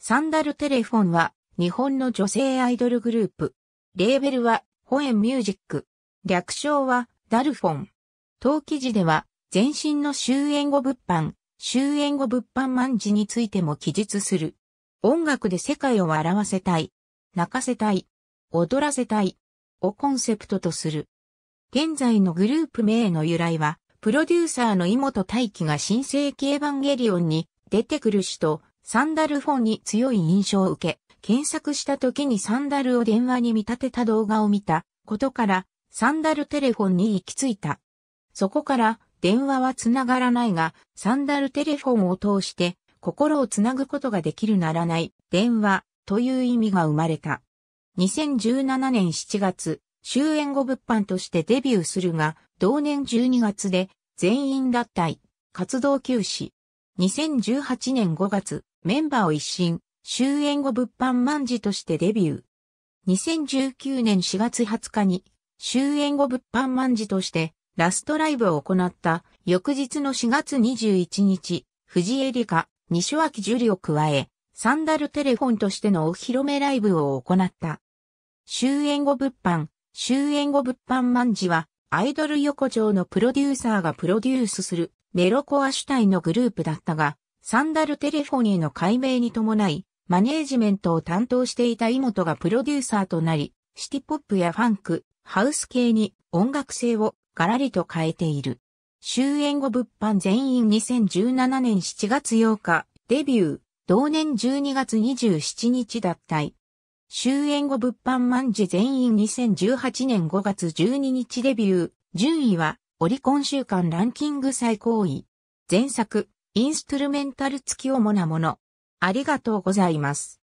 サンダルテレフォンは日本の女性アイドルグループ。レーベルはホエンミュージック。略称はダルフォン。当記事では全身の終焉後物販、終焉後物販万事についても記述する。音楽で世界を笑わせたい。泣かせたい。踊らせたい。をコンセプトとする。現在のグループ名の由来は、プロデューサーのモト大輝が新世紀エヴァンゲリオンに出てくる首と。サンダルフォンに強い印象を受け、検索した時にサンダルを電話に見立てた動画を見たことから、サンダルテレフォンに行き着いた。そこから、電話はつながらないが、サンダルテレフォンを通して、心をつなぐことができるならない、電話、という意味が生まれた。2017年7月、終演後物販としてデビューするが、同年12月で、全員脱退、活動休止。2018年5月、メンバーを一新、終演後物販万事としてデビュー。2019年4月20日に終演後物販万事としてラストライブを行った翌日の4月21日、藤江理香、西脇樹里を加え、サンダルテレフォンとしてのお披露目ライブを行った。終演後物販、終演後物販万事は、アイドル横丁のプロデューサーがプロデュースするメロコア主体のグループだったが、サンダルテレフォニーの解明に伴い、マネージメントを担当していた井本がプロデューサーとなり、シティポップやファンク、ハウス系に音楽性をガラリと変えている。終演後物販全員2017年7月8日、デビュー、同年12月27日脱退。終演後物販満時全員2018年5月12日デビュー、順位はオリコン週間ランキング最高位。前作、インストゥルメンタル付き主なもの。ありがとうございます。